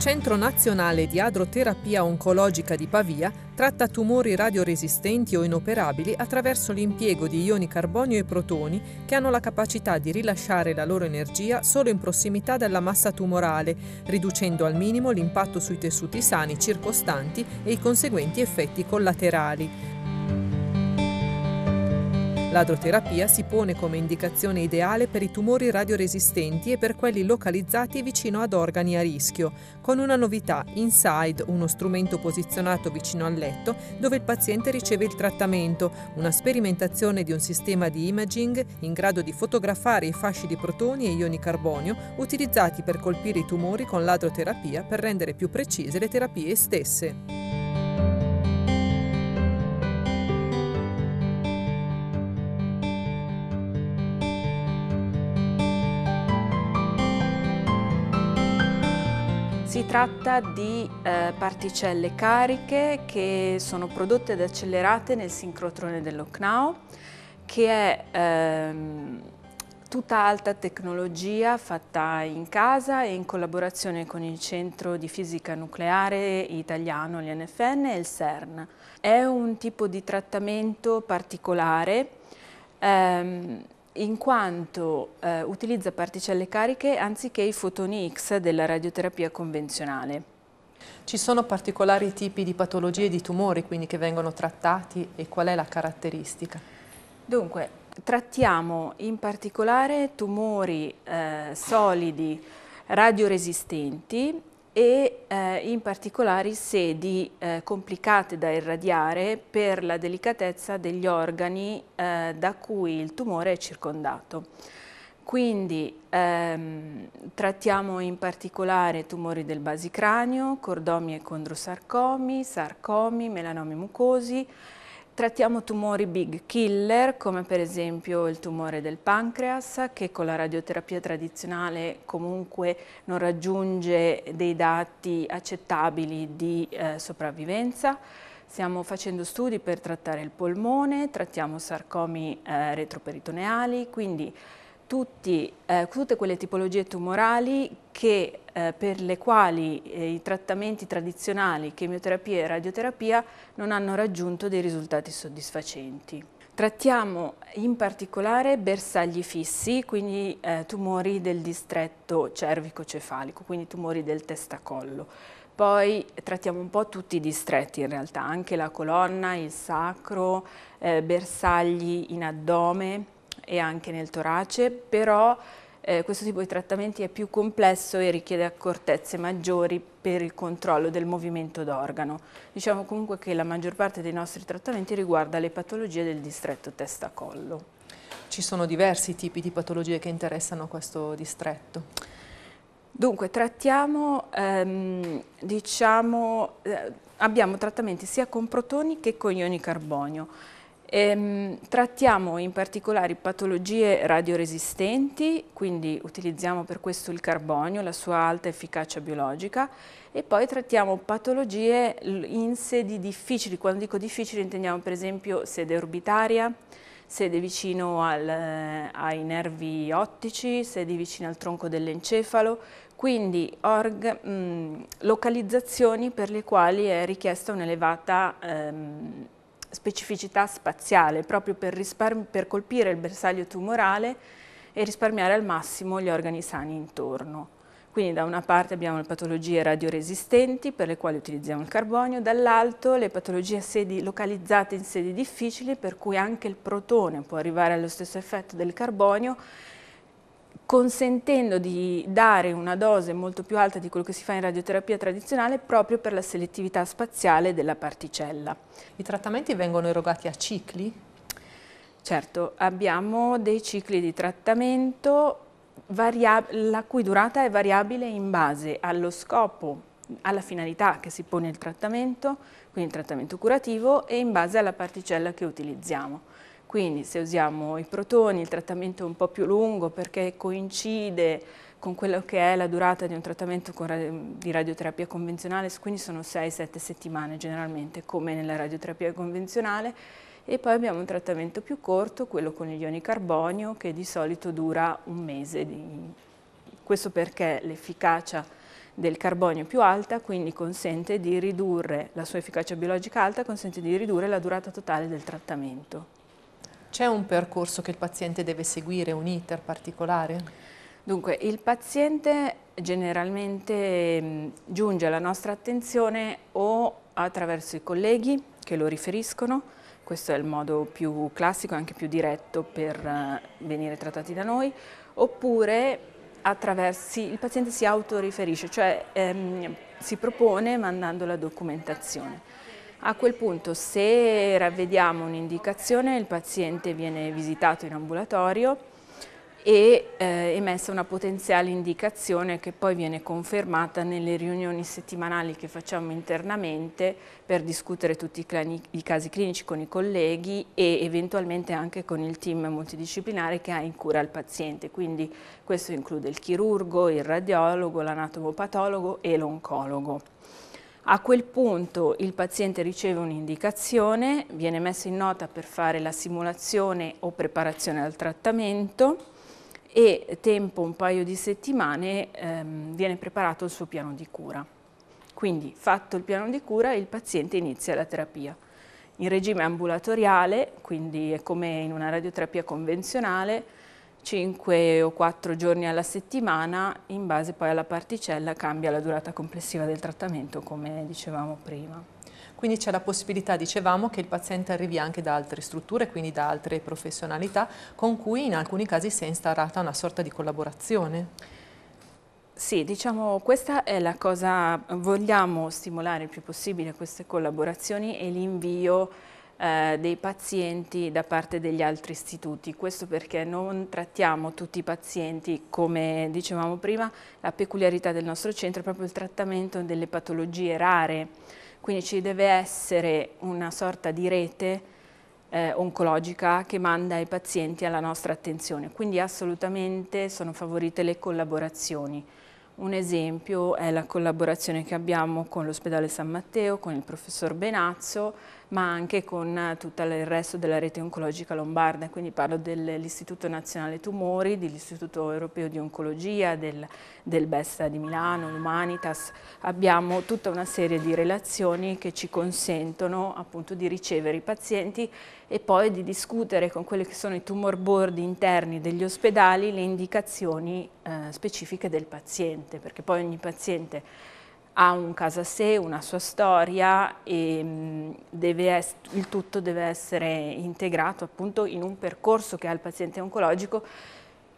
Il Centro Nazionale di Adroterapia Oncologica di Pavia tratta tumori radioresistenti o inoperabili attraverso l'impiego di ioni carbonio e protoni che hanno la capacità di rilasciare la loro energia solo in prossimità della massa tumorale, riducendo al minimo l'impatto sui tessuti sani circostanti e i conseguenti effetti collaterali. L'adroterapia si pone come indicazione ideale per i tumori radioresistenti e per quelli localizzati vicino ad organi a rischio, con una novità, Inside, uno strumento posizionato vicino al letto dove il paziente riceve il trattamento, una sperimentazione di un sistema di imaging in grado di fotografare i fasci di protoni e ioni carbonio utilizzati per colpire i tumori con l'adroterapia per rendere più precise le terapie stesse. Si tratta di eh, particelle cariche che sono prodotte ed accelerate nel sincrotrone dell'OCNAO, che è ehm, tutta alta tecnologia fatta in casa e in collaborazione con il Centro di Fisica Nucleare Italiano, l'INFN e il CERN. È un tipo di trattamento particolare ehm, in quanto eh, utilizza particelle cariche anziché i fotoni X della radioterapia convenzionale. Ci sono particolari tipi di patologie e di tumori quindi che vengono trattati e qual è la caratteristica? Dunque, trattiamo in particolare tumori eh, solidi radioresistenti e eh, in particolare sedi eh, complicate da irradiare per la delicatezza degli organi eh, da cui il tumore è circondato. Quindi ehm, trattiamo in particolare tumori del basicranio, cordomi e condrosarcomi, sarcomi, melanomi mucosi, trattiamo tumori big killer come per esempio il tumore del pancreas che con la radioterapia tradizionale comunque non raggiunge dei dati accettabili di eh, sopravvivenza. Stiamo facendo studi per trattare il polmone, trattiamo sarcomi eh, retroperitoneali, quindi tutti, eh, tutte quelle tipologie tumorali che, eh, per le quali eh, i trattamenti tradizionali, chemioterapia e radioterapia, non hanno raggiunto dei risultati soddisfacenti. Trattiamo in particolare bersagli fissi, quindi eh, tumori del distretto cervico-cefalico, quindi tumori del testacollo. Poi trattiamo un po' tutti i distretti in realtà, anche la colonna, il sacro, eh, bersagli in addome, e anche nel torace, però eh, questo tipo di trattamenti è più complesso e richiede accortezze maggiori per il controllo del movimento d'organo. Diciamo comunque che la maggior parte dei nostri trattamenti riguarda le patologie del distretto testa-collo. Ci sono diversi tipi di patologie che interessano questo distretto? Dunque, trattiamo, ehm, diciamo, eh, abbiamo trattamenti sia con protoni che con ioni carbonio. Ehm, trattiamo in particolare patologie radioresistenti, quindi utilizziamo per questo il carbonio, la sua alta efficacia biologica, e poi trattiamo patologie in sedi difficili, quando dico difficili intendiamo per esempio sede orbitaria, sede vicino al, eh, ai nervi ottici, sede vicino al tronco dell'encefalo, quindi org, mh, mm, localizzazioni per le quali è richiesta un'elevata ehm, specificità spaziale, proprio per, per colpire il bersaglio tumorale e risparmiare al massimo gli organi sani intorno. Quindi da una parte abbiamo le patologie radioresistenti per le quali utilizziamo il carbonio, dall'altro le patologie sedi, localizzate in sedi difficili per cui anche il protone può arrivare allo stesso effetto del carbonio consentendo di dare una dose molto più alta di quello che si fa in radioterapia tradizionale proprio per la selettività spaziale della particella. I trattamenti vengono erogati a cicli? Certo, abbiamo dei cicli di trattamento la cui durata è variabile in base allo scopo, alla finalità che si pone il trattamento, quindi il trattamento curativo, e in base alla particella che utilizziamo. Quindi se usiamo i protoni il trattamento è un po' più lungo perché coincide con quello che è la durata di un trattamento di radioterapia convenzionale, quindi sono 6-7 settimane generalmente, come nella radioterapia convenzionale, e poi abbiamo un trattamento più corto, quello con gli ioni carbonio, che di solito dura un mese. Questo perché l'efficacia del carbonio è più alta, quindi consente di ridurre, la sua efficacia biologica alta consente di ridurre la durata totale del trattamento. C'è un percorso che il paziente deve seguire, un iter particolare? Dunque, il paziente generalmente mm, giunge alla nostra attenzione o attraverso i colleghi che lo riferiscono, questo è il modo più classico e anche più diretto per eh, venire trattati da noi, oppure attraverso, il paziente si autoriferisce, cioè ehm, si propone mandando la documentazione. A quel punto se ravvediamo un'indicazione il paziente viene visitato in ambulatorio e eh, emessa una potenziale indicazione che poi viene confermata nelle riunioni settimanali che facciamo internamente per discutere tutti i, i casi clinici con i colleghi e eventualmente anche con il team multidisciplinare che ha in cura il paziente. Quindi questo include il chirurgo, il radiologo, l'anatomopatologo e l'oncologo. A quel punto il paziente riceve un'indicazione, viene messo in nota per fare la simulazione o preparazione al trattamento e tempo un paio di settimane ehm, viene preparato il suo piano di cura. Quindi fatto il piano di cura il paziente inizia la terapia. In regime ambulatoriale, quindi è come in una radioterapia convenzionale, 5 o 4 giorni alla settimana, in base poi alla particella cambia la durata complessiva del trattamento come dicevamo prima. Quindi c'è la possibilità, dicevamo, che il paziente arrivi anche da altre strutture, quindi da altre professionalità, con cui in alcuni casi si è instaurata una sorta di collaborazione. Sì, diciamo questa è la cosa, vogliamo stimolare il più possibile queste collaborazioni e l'invio eh, dei pazienti da parte degli altri istituti. Questo perché non trattiamo tutti i pazienti, come dicevamo prima, la peculiarità del nostro centro è proprio il trattamento delle patologie rare, quindi ci deve essere una sorta di rete eh, oncologica che manda i pazienti alla nostra attenzione. Quindi assolutamente sono favorite le collaborazioni. Un esempio è la collaborazione che abbiamo con l'ospedale San Matteo, con il professor Benazzo, ma anche con eh, tutto il resto della rete oncologica lombarda, quindi parlo dell'Istituto Nazionale Tumori, dell'Istituto Europeo di Oncologia, del, del BESTA di Milano, Humanitas, abbiamo tutta una serie di relazioni che ci consentono appunto di ricevere i pazienti e poi di discutere con quelli che sono i tumor board interni degli ospedali le indicazioni eh, specifiche del paziente, perché poi ogni paziente ha un casa a sé, una sua storia e mm, il tutto deve essere integrato appunto in un percorso che ha il paziente oncologico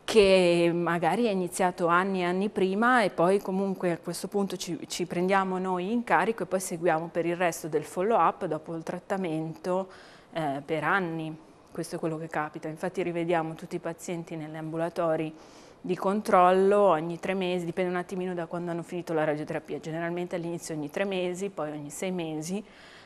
che magari è iniziato anni e anni prima e poi comunque a questo punto ci, ci prendiamo noi in carico e poi seguiamo per il resto del follow up dopo il trattamento eh, per anni. Questo è quello che capita, infatti rivediamo tutti i pazienti negli ambulatori di controllo ogni tre mesi, dipende un attimino da quando hanno finito la radioterapia, generalmente all'inizio ogni tre mesi, poi ogni sei mesi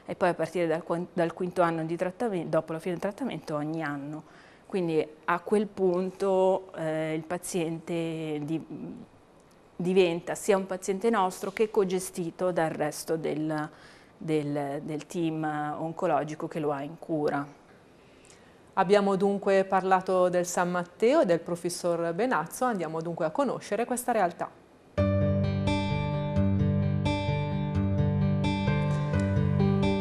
e poi a partire dal, dal quinto anno di trattamento, dopo la fine del trattamento ogni anno. Quindi a quel punto eh, il paziente di, diventa sia un paziente nostro che cogestito dal resto del, del, del team oncologico che lo ha in cura. Abbiamo dunque parlato del San Matteo e del professor Benazzo, andiamo dunque a conoscere questa realtà.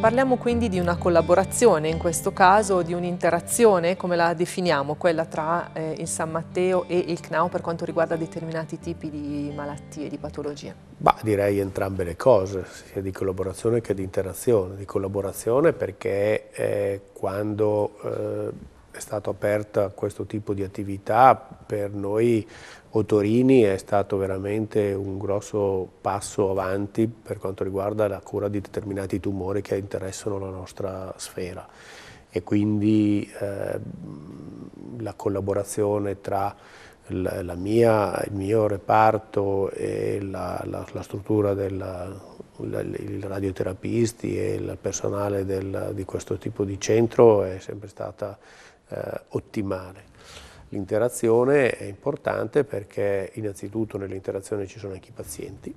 Parliamo quindi di una collaborazione, in questo caso di un'interazione, come la definiamo, quella tra eh, il San Matteo e il CNAO per quanto riguarda determinati tipi di malattie, di patologie? Bah, direi entrambe le cose, sia di collaborazione che di interazione. Di collaborazione perché eh, quando eh, è stato aperto questo tipo di attività, per noi Otorini è stato veramente un grosso passo avanti per quanto riguarda la cura di determinati tumori che interessano la nostra sfera e quindi eh, la collaborazione tra la mia, il mio reparto e la, la, la struttura dei radioterapisti e il personale del, di questo tipo di centro è sempre stata eh, ottimale. L'interazione è importante perché innanzitutto nell'interazione ci sono anche i pazienti,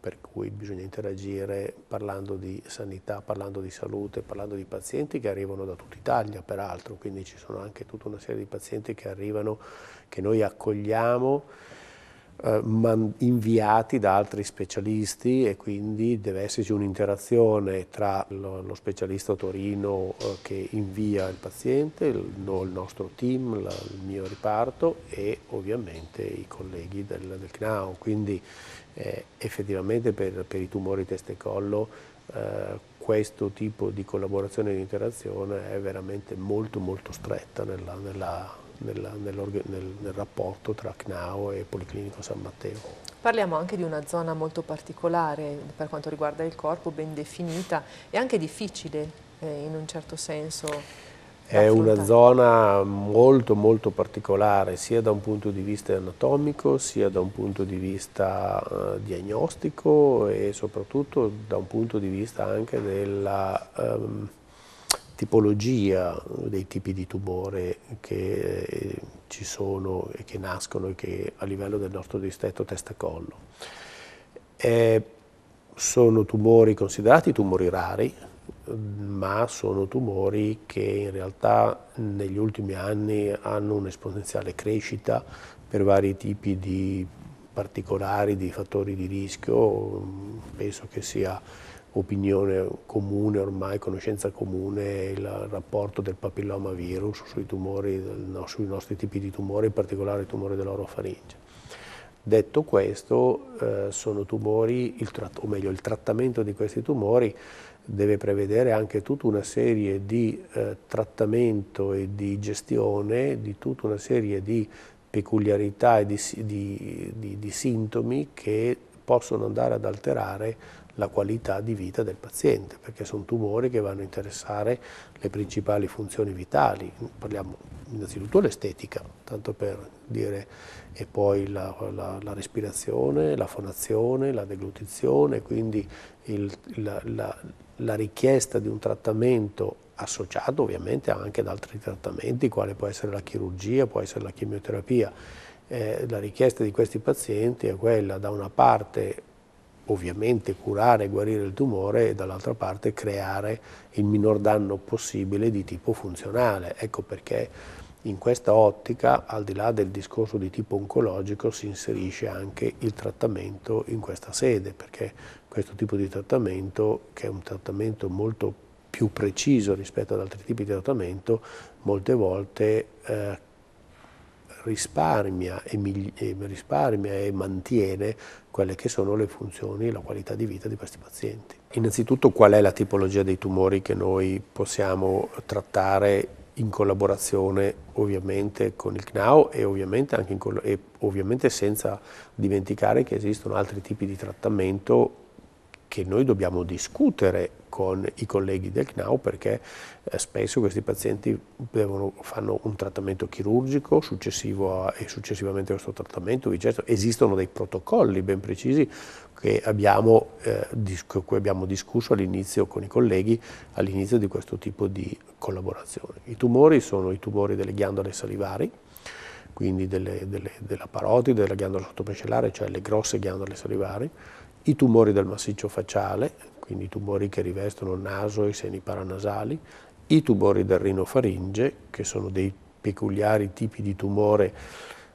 per cui bisogna interagire parlando di sanità, parlando di salute, parlando di pazienti che arrivano da tutta Italia peraltro, quindi ci sono anche tutta una serie di pazienti che arrivano, che noi accogliamo eh, inviati da altri specialisti e quindi deve esserci un'interazione tra lo, lo specialista Torino eh, che invia il paziente, il, il nostro team, la, il mio riparto e ovviamente i colleghi del, del CNAO. Quindi eh, effettivamente per, per, i tumori testa e collo eh, questo tipo di collaborazione e di interazione è veramente molto molto stretta nella, nella nella, nel, nel rapporto tra CNAO e Policlinico San Matteo. Parliamo anche di una zona molto particolare per quanto riguarda il corpo, ben definita e anche difficile eh, in un certo senso. È una zona molto molto particolare sia da un punto di vista anatomico sia da un punto di vista eh, diagnostico e soprattutto da un punto di vista anche della... Ehm, tipologia dei tipi di tumore che eh, ci sono e che nascono e che a livello del nostro distretto testa-collo. Eh, sono tumori considerati tumori rari, ma sono tumori che in realtà negli ultimi anni hanno un'esponenziale crescita per vari tipi di particolari, di fattori di rischio, penso che sia opinione comune ormai, conoscenza comune, il rapporto del papilloma virus sui, tumori, sui nostri tipi di tumori, in particolare il tumore dell'orofaringe. Detto questo, eh, sono tumori, o meglio il trattamento di questi tumori deve prevedere anche tutta una serie di eh, trattamento e di gestione di tutta una serie di peculiarità e di, di, di, di sintomi che possono andare ad alterare la qualità di vita del paziente, perché sono tumori che vanno a interessare le principali funzioni vitali, parliamo innanzitutto l'estetica, tanto per dire, e poi la, la, la, respirazione, la fonazione, la deglutizione, quindi il, la, la richiesta di un trattamento associato ovviamente anche ad altri trattamenti, quale può essere la chirurgia, può essere la chemioterapia. Eh, la richiesta di questi pazienti è quella da una parte ovviamente curare e guarire il tumore e dall'altra parte creare il minor danno possibile di tipo funzionale. Ecco perché in questa ottica, al di là del discorso di tipo oncologico, si inserisce anche il trattamento in questa sede, perché questo tipo di trattamento, che è un trattamento molto più preciso rispetto ad altri tipi di trattamento, molte volte eh, risparmia e, risparmia e mantiene quelle che sono le funzioni e la qualità di vita di questi pazienti. Innanzitutto qual è la tipologia dei tumori che noi possiamo trattare in collaborazione ovviamente con il CNAO e ovviamente, anche in, e ovviamente senza dimenticare che esistono altri tipi di trattamento che noi dobbiamo discutere con i colleghi del CNAU perché eh, spesso questi pazienti devono, fanno un trattamento chirurgico successivo a, e successivamente a questo trattamento, esistono dei protocolli ben precisi che abbiamo, eh, dis, cui abbiamo discusso all'inizio con i colleghi all'inizio di questo tipo di collaborazione. I tumori sono i tumori delle ghiandole salivari, quindi delle, delle, della parotide, della ghiandola sottomescellare, cioè le grosse ghiandole salivari, i tumori del massiccio facciale, quindi i tumori che rivestono il naso e i seni paranasali, i tumori del rinofaringe, che sono dei peculiari tipi di tumore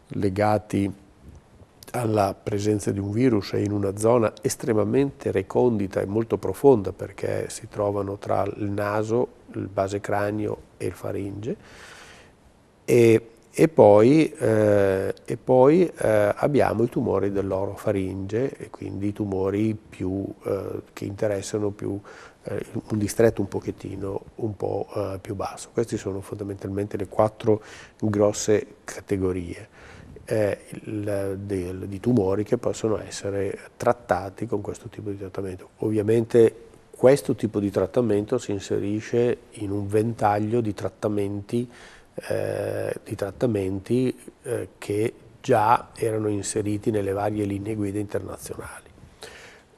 legati alla presenza di un virus e in una zona estremamente recondita e molto profonda perché si trovano tra il naso, il base cranio e il faringe e e poi, eh, e poi eh, abbiamo i tumori dell'orofaringe, e quindi i tumori più, eh, che interessano più eh, un distretto un pochettino un po' eh, più basso. Queste sono fondamentalmente le quattro grosse categorie eh, il, del, di tumori che possono essere trattati con questo tipo di trattamento. Ovviamente questo tipo di trattamento si inserisce in un ventaglio di trattamenti eh, di trattamenti eh, che già erano inseriti nelle varie linee guida internazionali.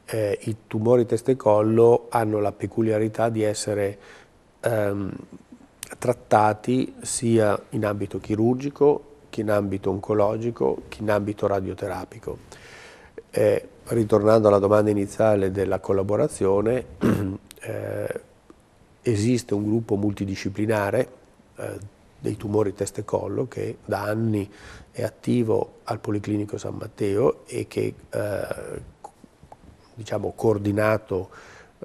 Eh, I tumori testa e collo hanno la peculiarità di essere ehm, trattati sia in ambito chirurgico che in ambito oncologico che in ambito radioterapico. Eh, ritornando alla domanda iniziale della collaborazione, eh, esiste un gruppo multidisciplinare eh, dei tumori testa e collo che da anni è attivo al Policlinico San Matteo e che eh, diciamo coordinato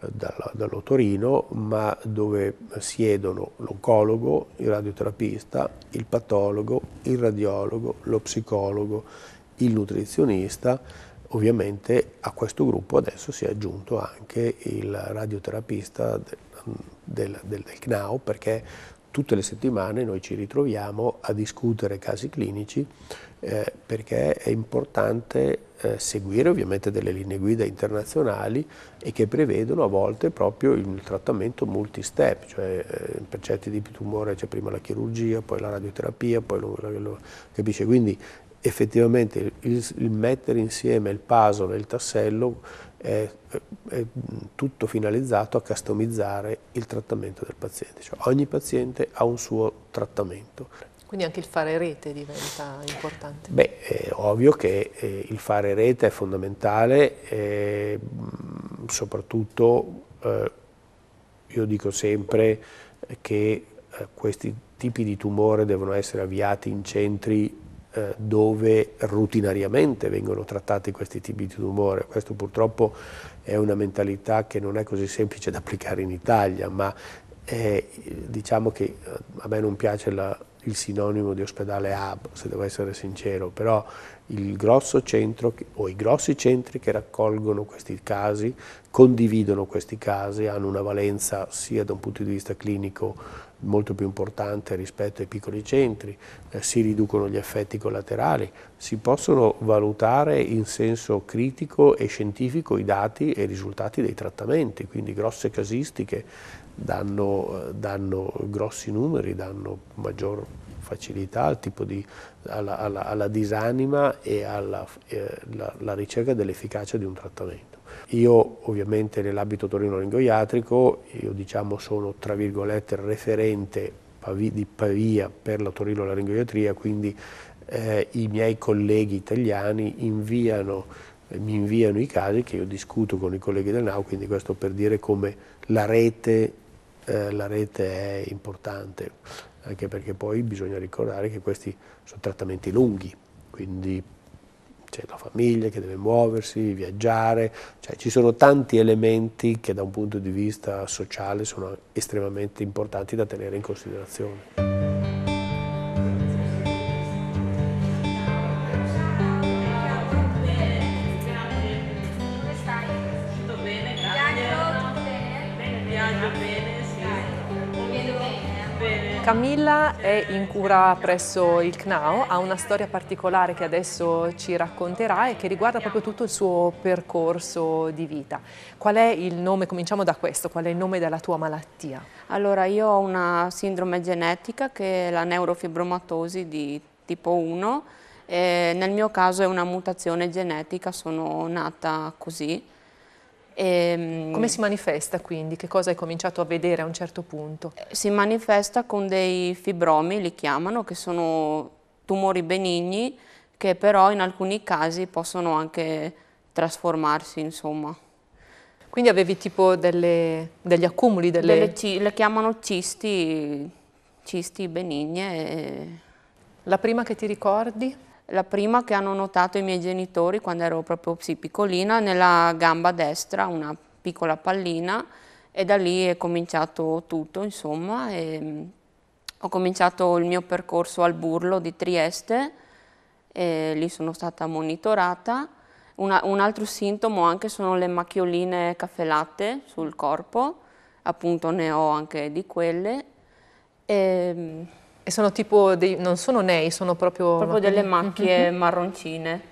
eh, dalla, dall'otorino, ma dove siedono l'oncologo, il radioterapista, il patologo, il radiologo, lo psicologo, il nutrizionista, ovviamente a questo gruppo adesso si è aggiunto anche il radioterapista del, del, del CNAO perché tutte le settimane noi ci ritroviamo a discutere casi clinici eh, perché è importante eh, seguire ovviamente delle linee guida internazionali e che prevedono a volte proprio il trattamento multi-step, cioè eh, per certi tipi di tumore c'è prima la chirurgia, poi la radioterapia, poi lo, lo, lo capisce? Quindi effettivamente il, il mettere insieme il puzzle e il tassello è, è, tutto finalizzato a customizzare il trattamento del paziente, cioè ogni paziente ha un suo trattamento. Quindi anche il fare rete diventa importante? Beh, è ovvio che eh, il fare rete è fondamentale, eh, soprattutto eh, io dico sempre che eh, questi tipi di tumore devono essere avviati in centri eh, dove rutinariamente vengono trattati questi tipi di tumore. Questo purtroppo è una mentalità che non è così semplice da applicare in Italia, ma è, diciamo che eh, a me non piace la, il sinonimo di ospedale hub, se devo essere sincero, però il grosso centro o i grossi centri che raccolgono questi casi, condividono questi casi, hanno una valenza sia da un punto di vista clinico molto più importante rispetto ai piccoli centri, eh, si riducono gli effetti collaterali, si possono valutare in senso critico e scientifico i dati e i risultati dei trattamenti, quindi grosse casistiche danno, eh, danno grossi numeri, danno maggior facilità al tipo di, alla, alla, alla disanima e alla eh, la, la ricerca dell'efficacia di un trattamento. Io ovviamente nell'ambito torino-lingoiatrico, io diciamo sono tra virgolette referente di Pavia per la torino-laringoiatria, quindi eh, i miei colleghi italiani inviano, eh, mi inviano i casi che io discuto con i colleghi del NAU, quindi questo per dire come la rete, eh, la rete è importante, anche perché poi bisogna ricordare che questi sono trattamenti lunghi, quindi c'è la famiglia che deve muoversi, viaggiare, cioè ci sono tanti elementi che da un punto di vista sociale sono estremamente importanti da tenere in considerazione. Camilla è in cura presso il CNAO, ha una storia particolare che adesso ci racconterà e che riguarda proprio tutto il suo percorso di vita. Qual è il nome, cominciamo da questo, qual è il nome della tua malattia? Allora, io ho una sindrome genetica che è la neurofibromatosi di tipo 1, nel mio caso è una mutazione genetica, sono nata così e, ehm, Come si manifesta quindi? Che cosa hai cominciato a vedere a un certo punto? Eh, si manifesta con dei fibromi, li chiamano, che sono tumori benigni che però in alcuni casi possono anche trasformarsi, insomma. Quindi avevi tipo delle, degli accumuli? Delle... delle ci, le chiamano cisti, cisti benigne. E... La prima che ti ricordi? la prima che hanno notato i miei genitori quando ero proprio sì, piccolina, nella gamba destra una piccola pallina e da lì è cominciato tutto, insomma, e mm, ho cominciato il mio percorso al Burlo di Trieste, lì sono stata monitorata. Una, un altro sintomo anche sono le macchioline caffè sul corpo, appunto ne ho anche di quelle. E, mm, e sono tipo, dei, non sono nei, sono proprio... Proprio delle macchie mhm. marroncine.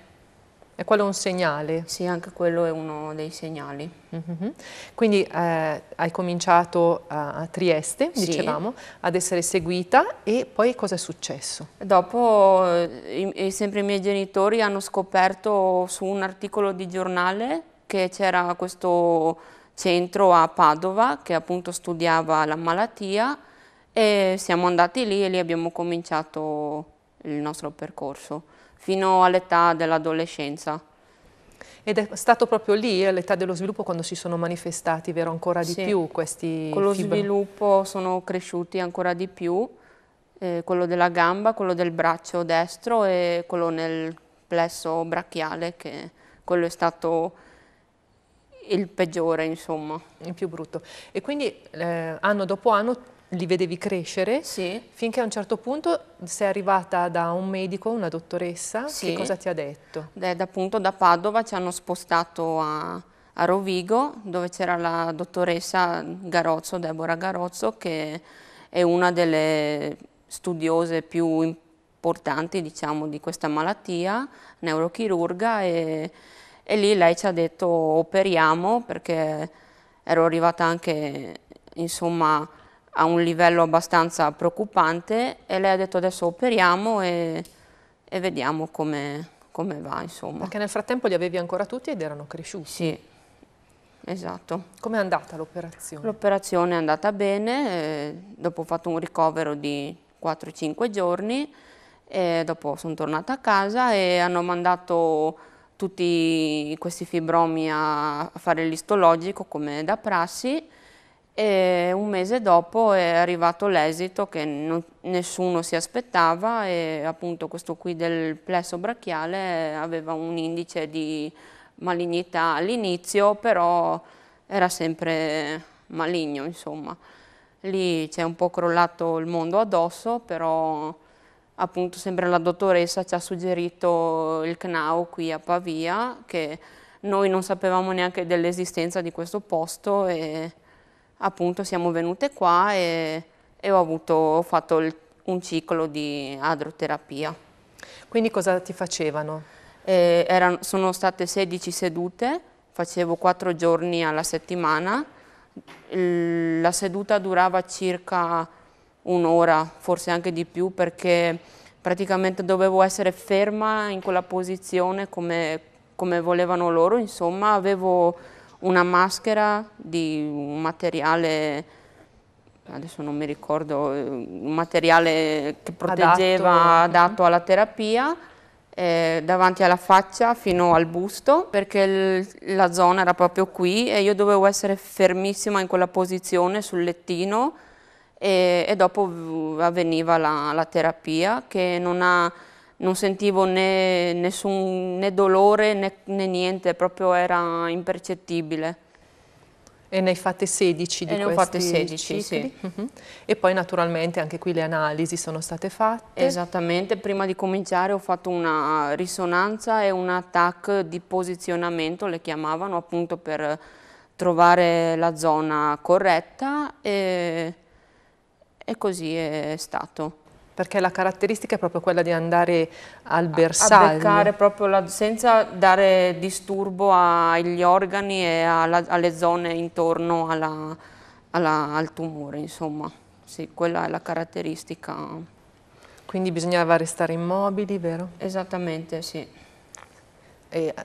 E quello è un segnale? Sì, anche quello è uno dei segnali. Mm -hmm. Quindi eh, hai cominciato a Trieste, sì. dicevamo, ad essere seguita e poi cosa è successo? Dopo eh, i, sempre i miei genitori hanno scoperto su un articolo di giornale che c'era questo centro a Padova che appunto studiava la malattia e siamo andati lì e lì abbiamo cominciato il nostro percorso fino all'età dell'adolescenza. Ed è stato proprio lì, all'età dello sviluppo, quando si sono manifestati, vero, ancora di sì. più questi Con lo fibro... sviluppo sono cresciuti ancora di più, eh, quello della gamba, quello del braccio destro e quello nel plesso brachiale, che quello è stato il peggiore, insomma. Il più brutto. E quindi eh, anno dopo anno li vedevi crescere sì. finché a un certo punto sei arrivata da un medico, una dottoressa, sì. che cosa ti ha detto? Eh, da, appunto da Padova ci hanno spostato a, a Rovigo dove c'era la dottoressa Garozzo, Deborah Garozzo che è una delle studiose più importanti diciamo, di questa malattia, neurochirurga e, e lì lei ci ha detto operiamo perché ero arrivata anche insomma a un livello abbastanza preoccupante e lei ha detto adesso operiamo e, e vediamo come, come va insomma. Perché nel frattempo li avevi ancora tutti ed erano cresciuti. Sì, esatto. Come è andata l'operazione? L'operazione è andata bene, eh, dopo ho fatto un ricovero di 4-5 giorni e dopo sono tornata a casa e hanno mandato tutti questi fibromi a fare l'istologico come da prassi e un mese dopo è arrivato l'esito che non, nessuno si aspettava e appunto questo qui del plesso brachiale aveva un indice di malignità all'inizio però era sempre maligno insomma lì c'è un po' crollato il mondo addosso però appunto sempre la dottoressa ci ha suggerito il CNAU qui a Pavia che noi non sapevamo neanche dell'esistenza di questo posto e appunto siamo venute qua e, e ho, avuto, ho, fatto il, un ciclo di adroterapia. Quindi cosa ti facevano? Eh, erano, sono state 16 sedute, facevo 4 giorni alla settimana, la seduta durava circa un'ora, forse anche di più, perché praticamente dovevo essere ferma in quella posizione come, come volevano loro, insomma avevo una maschera di un materiale, adesso non mi ricordo, eh, un materiale che proteggeva adatto, mhm. adatto alla terapia eh, davanti alla faccia fino al busto perché la zona era proprio qui e io dovevo essere fermissima in quella posizione sul lettino e, e dopo avveniva la, la terapia che non ha non sentivo né, nessun, né dolore né, né, niente, proprio era impercettibile. E ne hai fatte 16 di e ne ho fatte 16, sì. Mhm. E poi naturalmente anche qui le analisi sono state fatte. Esattamente, prima di cominciare ho fatto una risonanza e un attack di posizionamento, le chiamavano appunto per trovare la zona corretta e, e così è stato. Perché la caratteristica è proprio quella di andare al bersaglio. A beccare proprio la, senza dare disturbo agli organi e alla, alle zone intorno alla, alla, al tumore, insomma. Sì, quella è la caratteristica. Quindi bisognava restare immobili, vero? Esattamente, sì. E eh,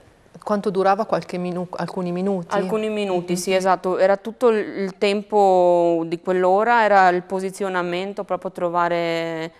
quanto durava? Minu alcuni minuti? Alcuni minuti, mm -hmm. sì, mm-hmm. esatto. Era tutto il tempo di quell'ora, era il posizionamento, proprio trovare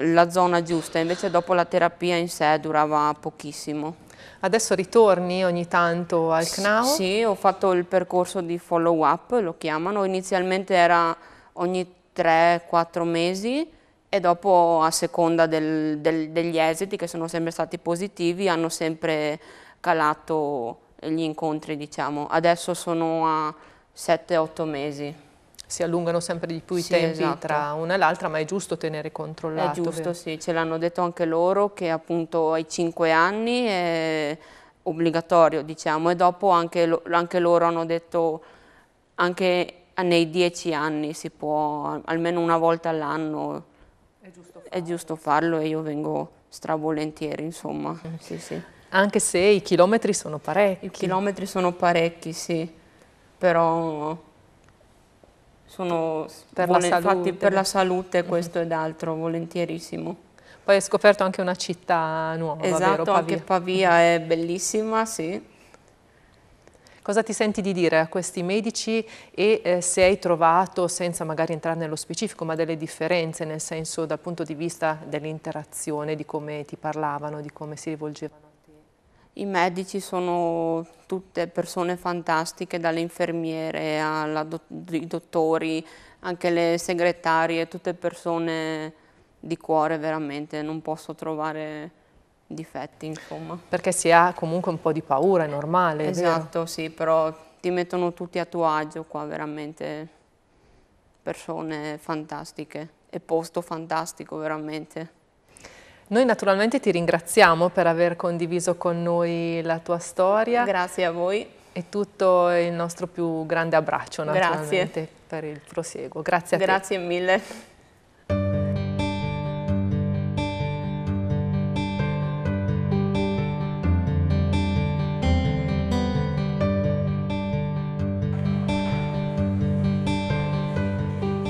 la zona giusta, invece dopo la terapia in sé durava pochissimo. Adesso ritorni ogni tanto al CNAO? sì, ho fatto il percorso di follow up, lo chiamano, inizialmente era ogni 3-4 mesi e dopo a seconda del, del, degli esiti che sono sempre stati positivi hanno sempre calato gli incontri diciamo. Adesso sono a 7-8 mesi si allungano sempre di più sì, i tempi esatto. tra una e l'altra, ma è giusto tenere controllato. È giusto, vero? sì, ce l'hanno detto anche loro che appunto ai 5 anni è obbligatorio, diciamo, e dopo anche, anche loro hanno detto anche nei 10 anni si può, almeno una volta all'anno, è, è giusto farlo, e io vengo stravolentieri, insomma. Mm, sì, sì. Anche se i chilometri sono parecchi. I chilometri sono parecchi, sì, però sono per, la salute. per la salute, questo ed altro, volentierissimo. Poi hai scoperto anche una città nuova, esatto, vero? Pavia. anche Pavia è bellissima, sì. Cosa ti senti di dire a questi medici e eh, se hai trovato, senza magari entrare nello specifico, ma delle differenze nel senso dal punto di vista dell'interazione, di come ti parlavano, di come si rivolgevano? I medici sono tutte persone fantastiche, dalle infermiere ai dottori, anche le segretarie, tutte persone di cuore veramente, non posso trovare difetti insomma. Perché si ha comunque un po' di paura, è normale. Esatto, vero? sì, però ti mettono tutti a tuo agio qua, veramente persone fantastiche e posto fantastico veramente. Noi naturalmente ti ringraziamo per aver condiviso con noi la tua storia. Grazie a voi. E tutto il nostro più grande abbraccio naturalmente Grazie. per il prosieguo. Grazie a Grazie te. Grazie mille.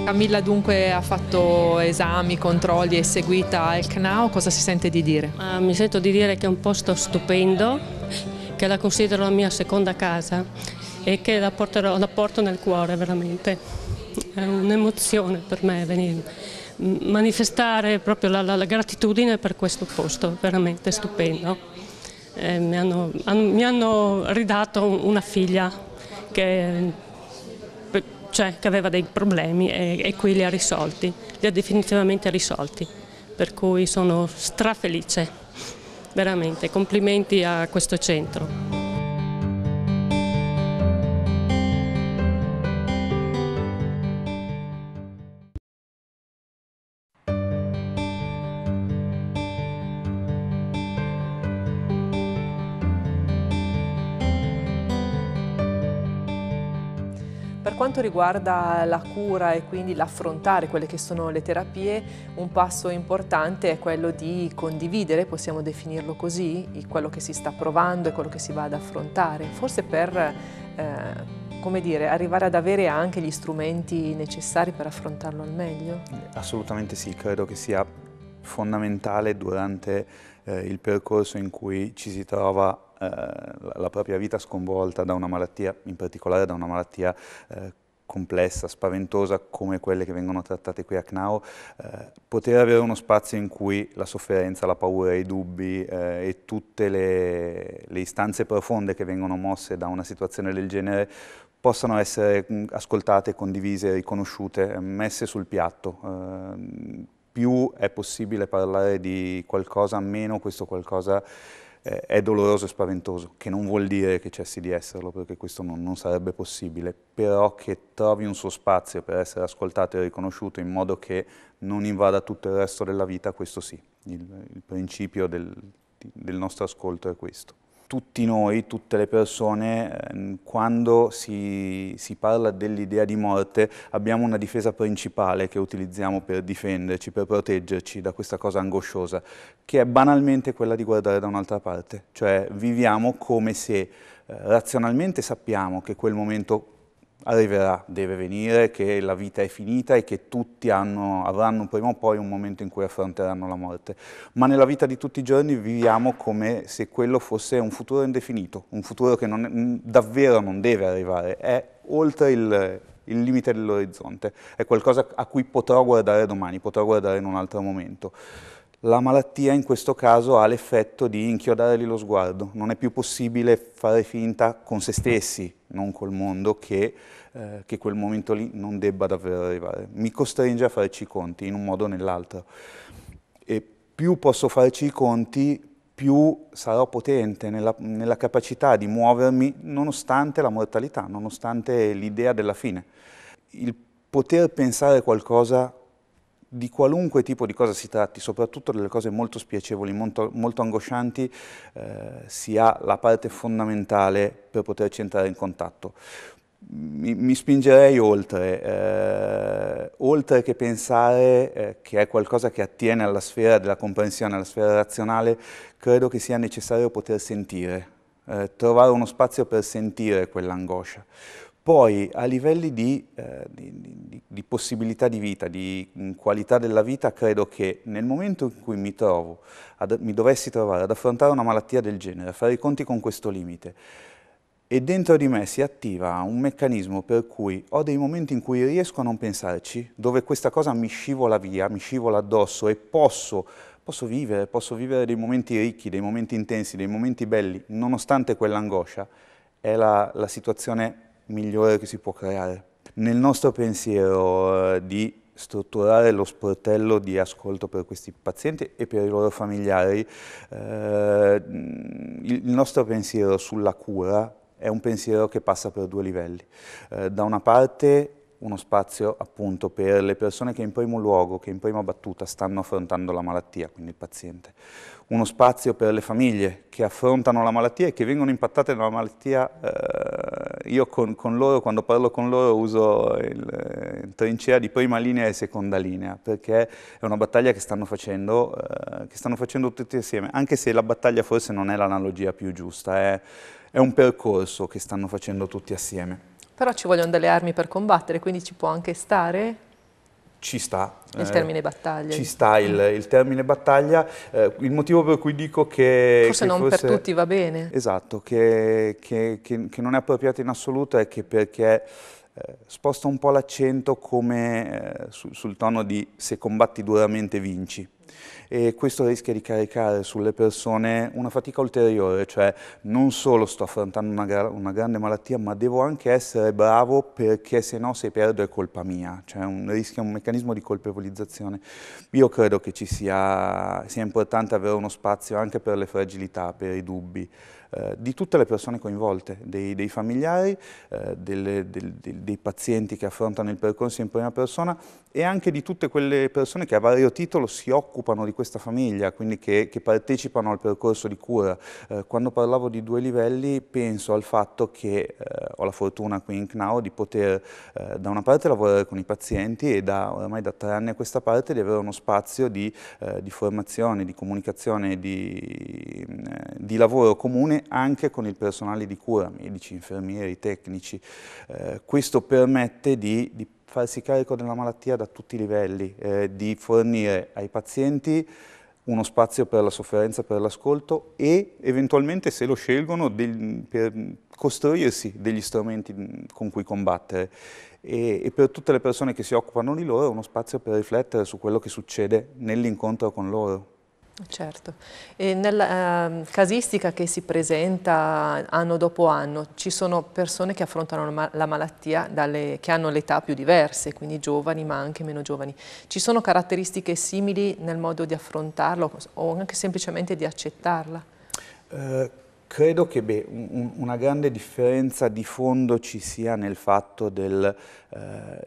Camilla dunque ha fatto esami, controlli, e seguita al CNAO, cosa si sente di dire? Ah, mi sento di dire che è un posto stupendo, che la considero la mia seconda casa e che la, porterò, la porto nel cuore veramente. È un'emozione per me venire manifestare proprio la, la, la, gratitudine per questo posto, veramente stupendo. Eh, mi, hanno, hanno, mi hanno ridato una figlia che cioè che aveva dei problemi e, e qui li ha risolti, li ha definitivamente risolti, per cui sono strafelice, veramente, complimenti a questo centro. Per quanto riguarda la cura e quindi l'affrontare quelle che sono le terapie, un passo importante è quello di condividere, possiamo definirlo così, quello che si sta provando e quello che si va ad affrontare, forse per eh, come dire, arrivare ad avere anche gli strumenti necessari per affrontarlo al meglio? Assolutamente sì, credo che sia fondamentale durante eh, il percorso in cui ci si trova eh, la propria vita sconvolta da una malattia, in particolare da una malattia eh, complessa, spaventosa come quelle che vengono trattate qui a CNAO, eh, poter avere uno spazio in cui la sofferenza, la paura, i dubbi eh, e tutte le, le, istanze profonde che vengono mosse da una situazione del genere possano essere mm, ascoltate, condivise, riconosciute, messe sul piatto. Eh, più è possibile parlare di qualcosa, meno questo qualcosa eh, è doloroso e spaventoso, che non vuol dire che cessi di esserlo, perché questo non, non sarebbe possibile, però che trovi un suo spazio per essere ascoltato e riconosciuto in modo che non invada tutto il resto della vita, questo sì. Il, il principio del, del nostro ascolto è questo tutti noi, tutte le persone, ehm, quando si, si parla dell'idea di morte abbiamo una difesa principale che utilizziamo per difenderci, per proteggerci da questa cosa angosciosa, che è banalmente quella di guardare da un'altra parte, cioè viviamo come se eh, razionalmente sappiamo che quel momento arriverà, deve venire, che la vita è finita e che tutti hanno, avranno prima o poi un momento in cui affronteranno la morte. Ma nella vita di tutti i giorni viviamo come se quello fosse un futuro indefinito, un futuro che non, davvero non deve arrivare, è oltre il, il limite dell'orizzonte, è qualcosa a cui potrò guardare domani, potrò guardare in un altro momento la malattia in questo caso ha l'effetto di inchiodargli lo sguardo, non è più possibile fare finta con se stessi, non col mondo, che, eh, che quel momento lì non debba davvero arrivare. Mi costringe a farci i conti in un modo o nell'altro. E più posso farci i conti, più sarò potente nella, nella capacità di muovermi nonostante la mortalità, nonostante l'idea della fine. Il poter pensare qualcosa di qualunque tipo di cosa si tratti, soprattutto delle cose molto spiacevoli, molto, molto angoscianti, eh, si ha la parte fondamentale per poterci entrare in contatto. Mi, mi spingerei oltre, eh, oltre che pensare eh, che è qualcosa che attiene alla sfera della comprensione, alla sfera razionale, credo che sia necessario poter sentire, eh, trovare uno spazio per sentire quell'angoscia poi a livelli di, eh, di, di, di, possibilità di vita, di mm, qualità della vita, credo che nel momento in cui mi trovo, ad, mi dovessi trovare ad affrontare una malattia del genere, a fare i conti con questo limite, e dentro di me si attiva un meccanismo per cui ho dei momenti in cui riesco a non pensarci, dove questa cosa mi scivola via, mi scivola addosso e posso, posso vivere, posso vivere dei momenti ricchi, dei momenti intensi, dei momenti belli, nonostante quell'angoscia, è la, la situazione migliore che si può creare. Nel nostro pensiero eh, di strutturare lo sportello di ascolto per questi pazienti e per i loro familiari, eh, il nostro pensiero sulla cura è un pensiero che passa per due livelli. Eh, da una parte uno spazio appunto per le persone che in primo luogo, che in prima battuta stanno affrontando la malattia, quindi il paziente, uno spazio per le famiglie che affrontano la malattia e che vengono impattate dalla malattia. Eh, io con, con, loro, quando parlo con loro, uso il, il eh, trincea di prima linea e seconda linea, perché è una battaglia che stanno facendo, eh, che stanno facendo tutti assieme, anche se la battaglia forse non è l'analogia più giusta, è, è un percorso che stanno facendo tutti assieme. Però ci vogliono delle armi per combattere, quindi ci può anche stare? Ci sta. Il eh, termine battaglia. Ci sta il, mm. il termine battaglia, eh, il motivo per cui dico che... Forse che non forse, per tutti va bene. Esatto, che, che, che, non è appropriato in assoluto è che perché eh, sposta un po' l'accento come eh, su, sul tono di se combatti duramente vinci e questo rischia di caricare sulle persone una fatica ulteriore, cioè non solo sto affrontando una, una grande malattia ma devo anche essere bravo perché se no se perdo è colpa mia, cioè un, rischia un meccanismo di colpevolizzazione. Io credo che ci sia, sia importante avere uno spazio anche per le fragilità, per i dubbi, eh, di tutte le persone coinvolte, dei, dei familiari, eh, delle, del, del, dei pazienti che affrontano il percorso in prima persona e anche di tutte quelle persone che a vario titolo si occupano di questa famiglia, quindi che, che partecipano al percorso di cura. Eh, quando parlavo di due livelli penso al fatto che ho la fortuna qui in CNAO di poter da una parte lavorare con i pazienti e da, ormai da tre anni a questa parte di avere uno spazio di, di formazione, di comunicazione, di, mm, di lavoro comune insieme anche con il personale di cura, medici, infermieri, tecnici. Eh, questo permette di, di, farsi carico della malattia da tutti i livelli, eh, di fornire ai pazienti uno spazio per la sofferenza, per l'ascolto e eventualmente, se lo scelgono, del, per costruirsi degli strumenti con cui combattere. E, e, per tutte le persone che si occupano di loro, uno spazio per riflettere su quello che succede nell'incontro con loro. Certo, e nella eh, casistica che si presenta anno dopo anno ci sono persone che affrontano la malattia dalle, che hanno le età più diverse, quindi giovani ma anche meno giovani. Ci sono caratteristiche simili nel modo di affrontarlo o anche semplicemente di accettarla? Eh, Credo che beh, un, una grande differenza di fondo ci sia nel fatto del, eh,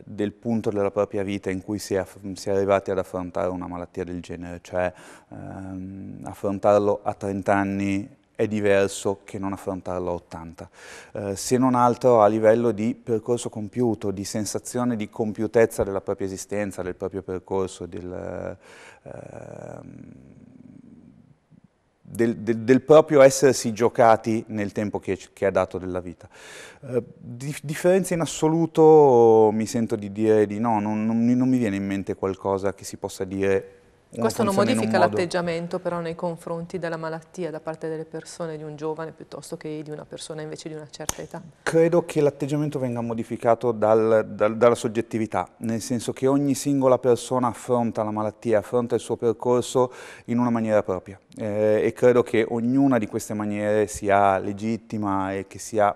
del punto della propria vita in cui si è, si è, arrivati ad affrontare una malattia del genere, cioè ehm, affrontarlo a 30 anni è diverso che non affrontarlo a 80. Eh, se non altro a livello di percorso compiuto, di sensazione di compiutezza della propria esistenza, del proprio percorso, del, ehm, del, del, del, proprio essersi giocati nel tempo che, che ha dato della vita. Eh, di, differenza in assoluto mi sento di dire di no, non, non, non mi viene in mente qualcosa che si possa dire questo non modifica l'atteggiamento però nei confronti della malattia da parte delle persone, di un giovane piuttosto che di una persona invece di una certa età? Credo che l'atteggiamento venga modificato dal, dal, dalla soggettività, nel senso che ogni singola persona affronta la malattia, affronta il suo percorso in una maniera propria eh, e credo che ognuna di queste maniere sia legittima e che sia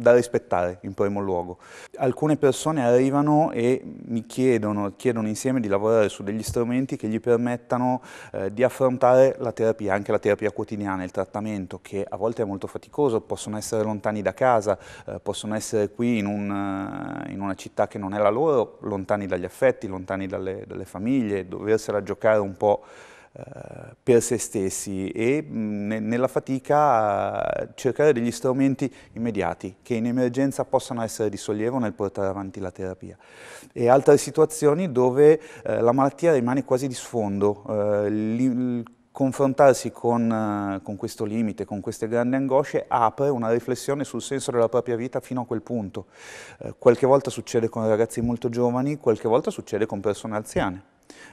da rispettare in primo luogo. Alcune persone arrivano e mi chiedono, chiedono insieme di lavorare su degli strumenti che gli permettano eh, di affrontare la terapia, anche la terapia quotidiana, il trattamento, che a volte è molto faticoso, possono essere lontani da casa, eh, possono essere qui in, un, eh, in, una città che non è la loro, lontani dagli affetti, lontani dalle, dalle famiglie, doversela giocare un po' Eh, per se stessi e mh, nella fatica a cercare degli strumenti immediati che in emergenza possano essere di sollievo nel portare avanti la terapia. E altre situazioni dove eh, la malattia rimane quasi di sfondo, eh, li, confrontarsi con, eh, con, questo limite, con queste grandi angosce, apre una riflessione sul senso della propria vita fino a quel punto. Eh, qualche volta succede con ragazzi molto giovani, qualche volta succede con persone anziane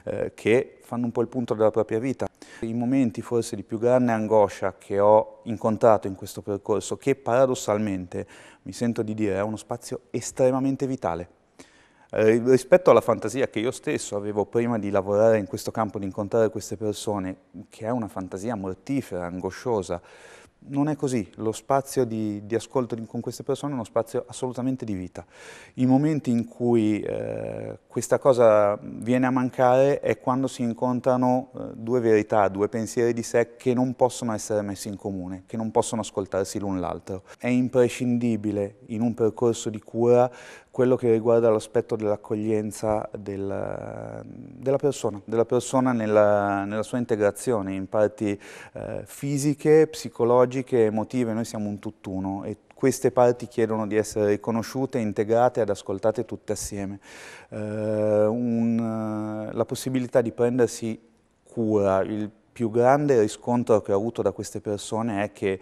eh, che fanno un po' il punto della propria vita. I momenti forse di più grande angoscia che ho incontrato in questo percorso, che paradossalmente, mi sento di dire, è uno spazio estremamente vitale. Eh, rispetto alla fantasia che io stesso avevo prima di lavorare in questo campo, di incontrare queste persone, che è una fantasia mortifera, angosciosa, non è così, lo spazio di, di ascolto con queste persone è uno spazio assolutamente di vita. I momenti in cui eh, questa cosa viene a mancare è quando si incontrano eh, due verità, due pensieri di sé che non possono essere messi in comune, che non possono ascoltarsi l'un l'altro. È imprescindibile in un percorso di cura quello che riguarda l'aspetto dell'accoglienza della, della, persona, della persona nella, nella sua integrazione in parti eh, fisiche, psicologiche, emotive, noi siamo un tutt'uno e queste parti chiedono di essere riconosciute, integrate ed ascoltate tutte assieme. Eh, un, la possibilità di prendersi cura, il più grande riscontro che ho avuto da queste persone è che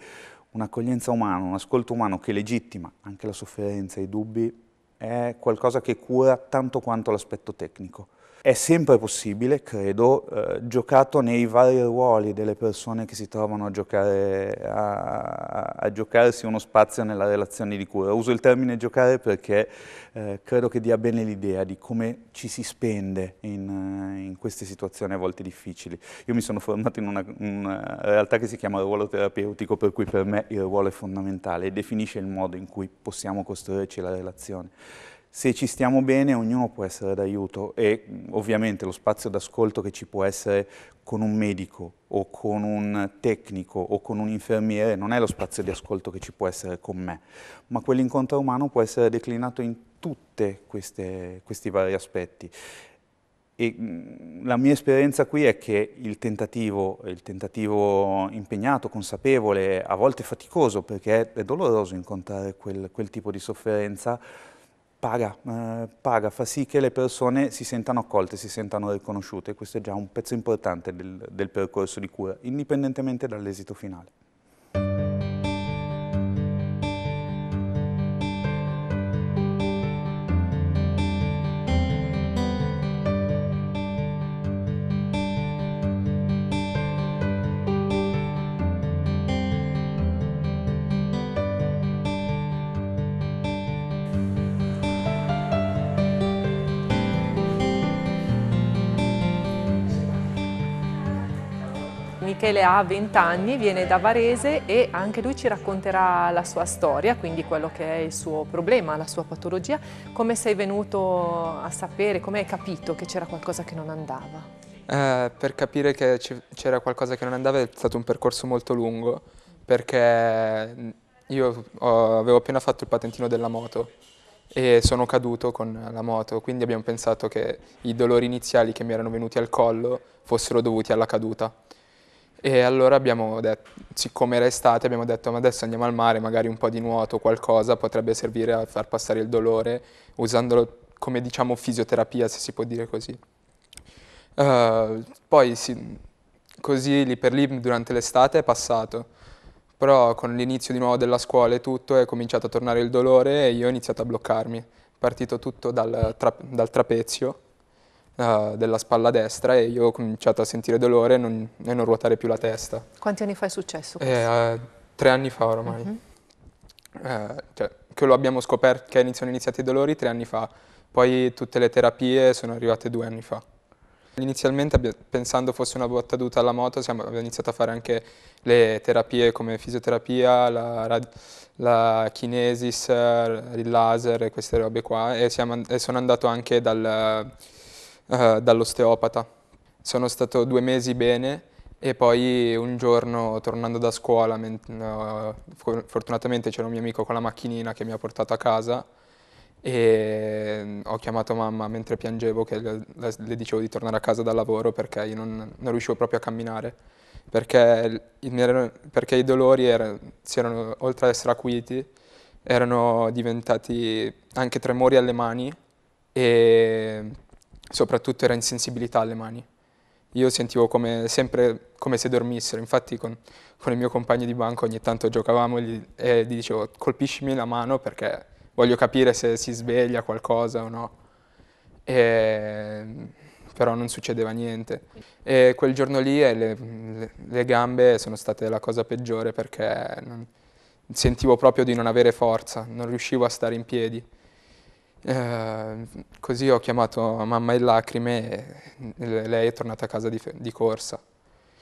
un'accoglienza umana, un ascolto umano che legittima anche la sofferenza, e i dubbi, è qualcosa che cura tanto quanto l'aspetto tecnico è sempre possibile, credo, eh, giocato nei vari ruoli delle persone che si trovano a, giocare, a, a, giocarsi uno spazio nella relazione di cura. Uso il termine giocare perché eh, credo che dia bene l'idea di come ci si spende in, eh, in, queste situazioni a volte difficili. Io mi sono formato in una, una realtà che si chiama ruolo terapeutico, per cui per me il ruolo è fondamentale e definisce il modo in cui possiamo costruirci la relazione se ci stiamo bene ognuno può essere d'aiuto e ovviamente lo spazio d'ascolto che ci può essere con un medico o con un tecnico o con un infermiere non è lo spazio di ascolto che ci può essere con me, ma quell'incontro umano può essere declinato in tutti questi vari aspetti. E la mia esperienza qui è che il tentativo, il tentativo, impegnato, consapevole, a volte faticoso, perché è doloroso incontrare quel, quel tipo di sofferenza, paga, eh, paga, fa sì che le persone si sentano accolte, si sentano riconosciute. Questo è già un pezzo importante del, del percorso di cura, indipendentemente dall'esito finale. Michele ha 20 anni, viene da Varese e anche lui ci racconterà la sua storia, quindi quello che è il suo problema, la sua patologia. Come sei venuto a sapere, come hai capito che c'era qualcosa che non andava? Eh, per capire che c'era qualcosa che non andava è stato un percorso molto lungo, perché mm, io ho, avevo appena fatto il patentino della moto e sono caduto con la moto, quindi abbiamo pensato che i dolori iniziali che mi erano venuti al collo fossero dovuti alla caduta. E allora abbiamo detto, siccome era estate, abbiamo detto ma adesso andiamo al mare, magari un po' di nuoto, qualcosa, potrebbe servire a far passare il dolore, usandolo come diciamo fisioterapia, se si può dire così. Uh, poi sì, così lì per lì durante l'estate è passato, però con l'inizio di nuovo della scuola e tutto è cominciato a tornare il dolore e io ho iniziato a bloccarmi, partito tutto dal, tra, dal trapezio uh, della spalla destra e io ho cominciato a sentire dolore e non, e non ruotare più la testa. Quanti anni fa è successo eh, uh, tre anni fa ormai. Mm-hmm. Cioè, che lo abbiamo scoperto, che sono iniziati i dolori tre anni fa, poi tutte le terapie sono arrivate due anni fa. Inizialmente pensando fosse una battuta alla moto siamo, abbiamo iniziato a fare anche le terapie come fisioterapia, la, la kinesis, il laser e queste robe qua e, siamo, e sono andato anche dal, uh, dall'osteopata. Sono stato due mesi bene e poi un giorno tornando da scuola, fortunatamente c'era un mio amico con la macchinina che mi ha portato a casa e mm, ho chiamato mamma mentre piangevo che le, dicevo di tornare a casa dal lavoro perché io non, non riuscivo proprio a camminare perché, perché i dolori erano, erano, oltre ad essere acuiti erano diventati anche tremori alle mani e soprattutto era insensibilità alle mani. Io sentivo come, sempre come se dormissero, infatti con, con, il mio compagno di banco ogni tanto giocavamo e gli dicevo colpiscimi la mano perché voglio capire se si sveglia qualcosa o no. E, però non succedeva niente. E quel giorno lì eh, le, le, le, gambe sono state la cosa peggiore perché non, sentivo proprio di non avere forza, non riuscivo a stare in piedi. Ehm, così ho chiamato mamma in lacrime e lei è tornata a casa di, di corsa.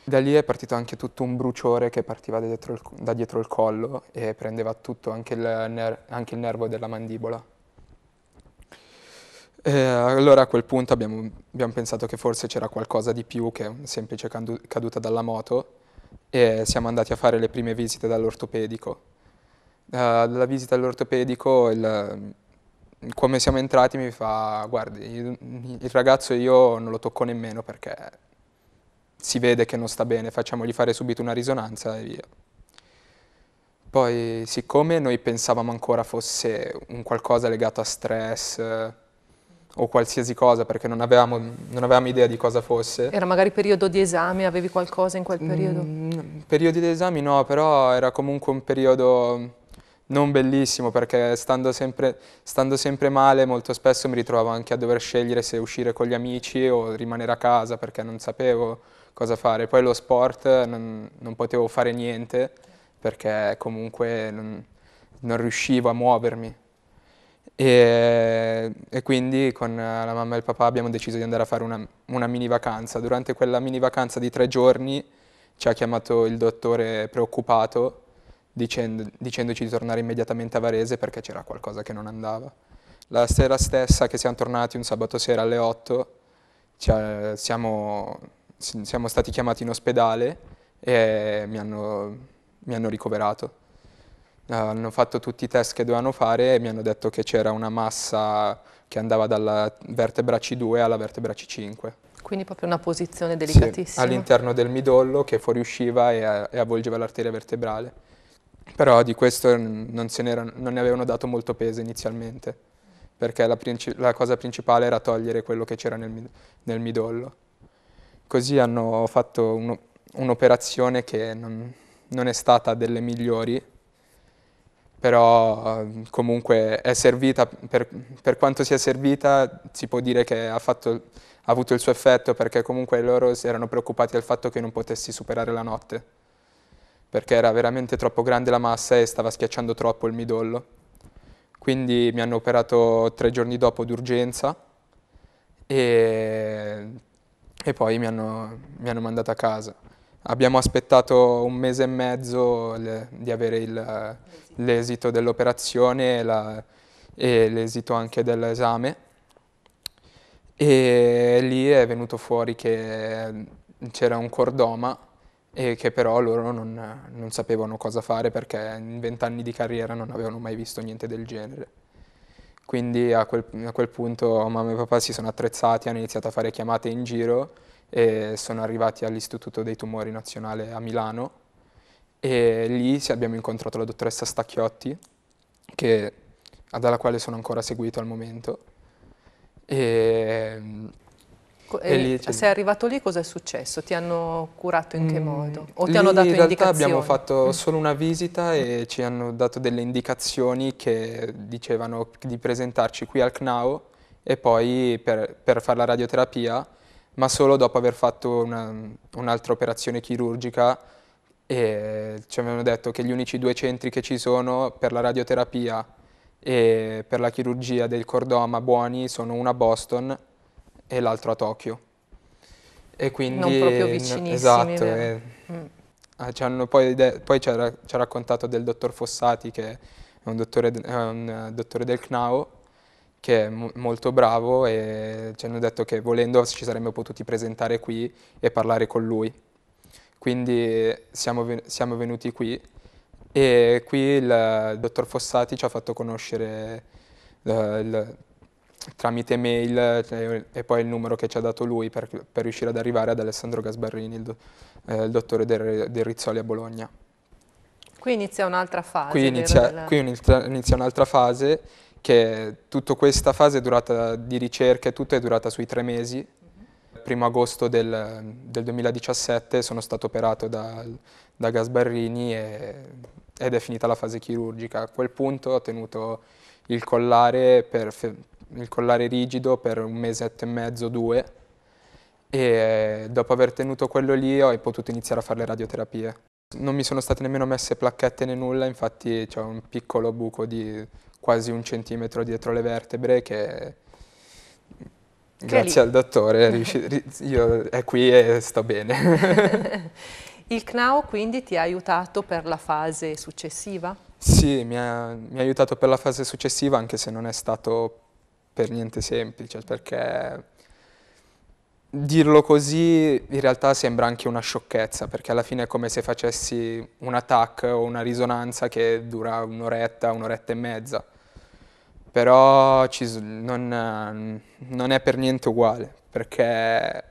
Da lì è partito anche tutto un bruciore che partiva da dietro il, da dietro il collo e prendeva tutto, anche il, ner anche il nervo della mandibola. E ehm, allora a quel punto abbiamo, abbiamo pensato che forse c'era qualcosa di più che una semplice caduta dalla moto e siamo andati a fare le prime visite dall'ortopedico. Dalla visita all'ortopedico come siamo entrati mi fa, guardi, il ragazzo io non lo tocco nemmeno perché si vede che non sta bene, facciamogli fare subito una risonanza e via. Poi, siccome noi pensavamo ancora fosse un qualcosa legato a stress eh, o qualsiasi cosa, perché non avevamo, non avevamo, idea di cosa fosse. Era magari periodo di esame, avevi qualcosa in quel mm, periodo? Mm, periodi di esami no, però era comunque un periodo non bellissimo perché stando sempre, stando sempre, male molto spesso mi ritrovavo anche a dover scegliere se uscire con gli amici o rimanere a casa perché non sapevo cosa fare. Poi lo sport non, non potevo fare niente perché comunque non, non riuscivo a muovermi. E, e, quindi con la mamma e il papà abbiamo deciso di andare a fare una, una mini vacanza. Durante quella mini vacanza di tre giorni ci ha chiamato il dottore preoccupato dicend dicendoci di tornare immediatamente a Varese perché c'era qualcosa che non andava. La sera stessa che siamo tornati un sabato sera alle 8 eh, siamo, siamo stati chiamati in ospedale e mi hanno, mi hanno ricoverato. hanno fatto tutti i test che dovevano fare e mi hanno detto che c'era una massa che andava dalla vertebra C2 alla vertebra C5. Quindi proprio una posizione delicatissima. Sì, all'interno del midollo che fuoriusciva e, e avvolgeva l'arteria vertebrale. Però di questo non, non, ne avevano dato molto peso inizialmente, perché la, la cosa principale era togliere quello che c'era nel, mid nel, midollo. Così hanno fatto un'operazione che non, non è stata delle migliori, però comunque è servita, per, per, quanto sia servita si può dire che ha, fatto, ha avuto il suo effetto perché comunque loro si erano preoccupati del fatto che non potessi superare la notte perché era veramente troppo grande la massa e stava schiacciando troppo il midollo. Quindi mi hanno operato tre giorni dopo d'urgenza e, e, poi mi hanno, mi hanno, mandato a casa. Abbiamo aspettato un mese e mezzo le, di avere l'esito dell'operazione e l'esito anche dell'esame e lì è venuto fuori che c'era un cordoma e che però loro non, non sapevano cosa fare perché in vent'anni di carriera non avevano mai visto niente del genere. Quindi a quel, a quel punto mamma e papà si sono attrezzati, hanno iniziato a fare chiamate in giro e sono arrivati all'Istituto dei Tumori Nazionale a Milano e lì abbiamo incontrato la dottoressa Stacchiotti, che, dalla quale sono ancora seguito al momento. E, e, e eh, sei arrivato lì, cosa è successo? Ti hanno curato in che mm, modo? O ti hanno dato indicazioni? in realtà abbiamo fatto mm. solo una visita e ci hanno dato delle indicazioni che dicevano di presentarci qui al CNAO e poi per, per fare la radioterapia, ma solo dopo aver fatto un'altra un operazione chirurgica e ci avevano detto che gli unici due centri che ci sono per la radioterapia e per la chirurgia del cordoma buoni sono uno a Boston e l'altro a Tokyo. E quindi, non proprio vicinissimi. Esatto. E, mm. Ah, poi, poi ci ha raccontato del dottor Fossati che è un dottore, è un eh, dottore del CNAO che è mo molto bravo e ci hanno detto che volendo ci saremmo potuti presentare qui e parlare con lui. Quindi siamo, ven siamo venuti qui e qui il, il eh, dottor Fossati ci ha fatto conoscere eh, il, il tramite mail eh, e poi il numero che ci ha dato lui per, per riuscire ad arrivare ad Alessandro Gasbarrini, il, do, eh, il dottore del, del, Rizzoli a Bologna. Qui inizia un'altra fase. Qui inizia, della... qui inizia un'altra fase che tutta questa fase durata di ricerca e tutto è durata sui tre mesi. Il Primo agosto del, del 2017 sono stato operato da, da Gasbarrini e, ed è finita la fase chirurgica. A quel punto ho tenuto il collare per, il collare rigido per un mesetto e mezzo, due, e eh, dopo aver tenuto quello lì ho potuto iniziare a fare le radioterapie. Non mi sono state nemmeno messe placchette né nulla, infatti c'è un piccolo buco di quasi un centimetro dietro le vertebre che grazie al dottore io, è qui e sto bene. Il CNAO quindi ti ha aiutato per la fase successiva? Sì, mi ha, mi ha aiutato per la fase successiva anche se non è stato per niente semplice, perché dirlo così in realtà sembra anche una sciocchezza, perché alla fine è come se facessi un attack o una risonanza che dura un'oretta, un'oretta e mezza. Però non, non, è per niente uguale, perché...